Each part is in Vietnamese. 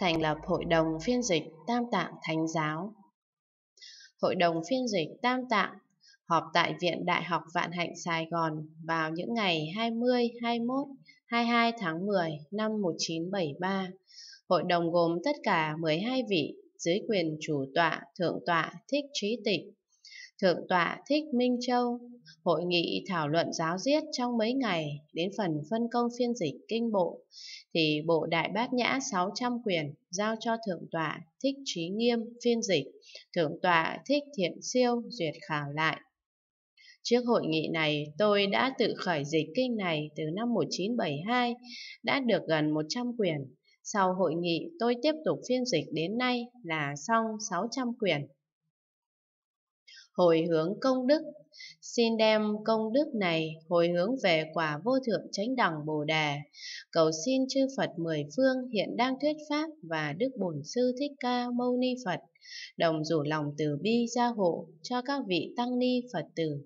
thành lập Hội đồng phiên dịch Tam Tạng Thánh Giáo. Hội đồng phiên dịch Tam Tạng họp tại Viện Đại học Vạn Hạnh Sài Gòn vào những ngày 20, 21, 22 tháng 10 năm 1973. Hội đồng gồm tất cả 12 vị dưới quyền chủ tọa, thượng tọa, thích trí tịch, Thượng tọa Thích Minh Châu, hội nghị thảo luận giáo diết trong mấy ngày đến phần phân công phiên dịch kinh bộ, thì bộ đại bát nhã 600 quyền giao cho Thượng tọa Thích Trí Nghiêm phiên dịch, Thượng tọa Thích Thiện Siêu duyệt khảo lại. Trước hội nghị này, tôi đã tự khởi dịch kinh này từ năm 1972, đã được gần 100 quyền. Sau hội nghị, tôi tiếp tục phiên dịch đến nay là xong 600 quyền hồi hướng công đức. Xin đem công đức này hồi hướng về quả vô thượng chánh đẳng Bồ Đề. Cầu xin chư Phật mười phương hiện đang thuyết pháp và Đức Bổn Sư Thích Ca Mâu Ni Phật đồng rủ lòng từ bi gia hộ cho các vị tăng ni Phật tử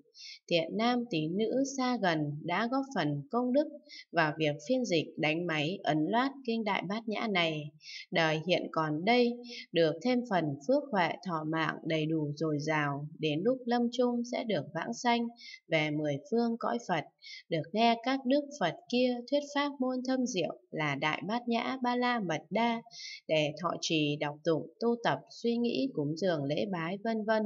thiện nam tín nữ xa gần đã góp phần công đức vào việc phiên dịch đánh máy ấn loát kinh đại bát nhã này. Đời hiện còn đây được thêm phần phước huệ thọ mạng đầy đủ dồi dào, đến lúc lâm chung sẽ được vãng sanh về mười phương cõi Phật, được nghe các đức Phật kia thuyết pháp môn thâm diệu là đại bát nhã ba la mật đa để thọ trì đọc tụng tu tập suy nghĩ cúng dường lễ bái vân vân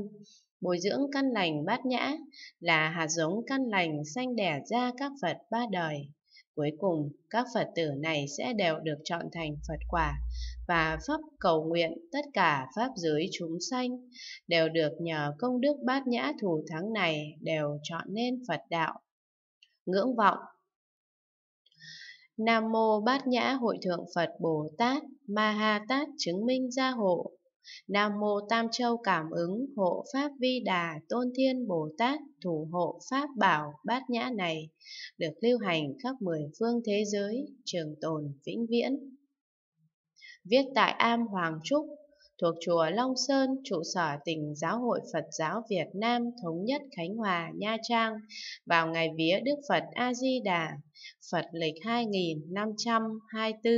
bồi dưỡng căn lành bát nhã là hạt giống căn lành sanh đẻ ra các Phật ba đời. Cuối cùng, các Phật tử này sẽ đều được chọn thành Phật quả và pháp cầu nguyện tất cả pháp giới chúng sanh đều được nhờ công đức bát nhã thù thắng này đều chọn nên Phật đạo. Ngưỡng vọng Nam Mô Bát Nhã Hội Thượng Phật Bồ Tát Ma Ha Tát Chứng Minh Gia Hộ Nam mô Tam Châu cảm ứng hộ Pháp Vi Đà Tôn Thiên Bồ Tát thủ hộ Pháp bảo bát nhã này, được lưu hành khắp mười phương thế giới, trường tồn vĩnh viễn. Viết tại Am Hoàng Trúc, thuộc chùa Long Sơn, trụ sở tỉnh Giáo hội Phật giáo Việt Nam thống nhất Khánh Hòa, Nha Trang vào ngày vía Đức Phật A Di Đà, Phật lịch 2524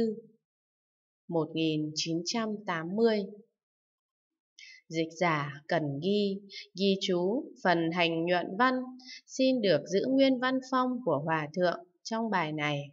1980 Dịch giả cần ghi, ghi chú phần hành nhuận văn, xin được giữ nguyên văn phong của Hòa Thượng trong bài này.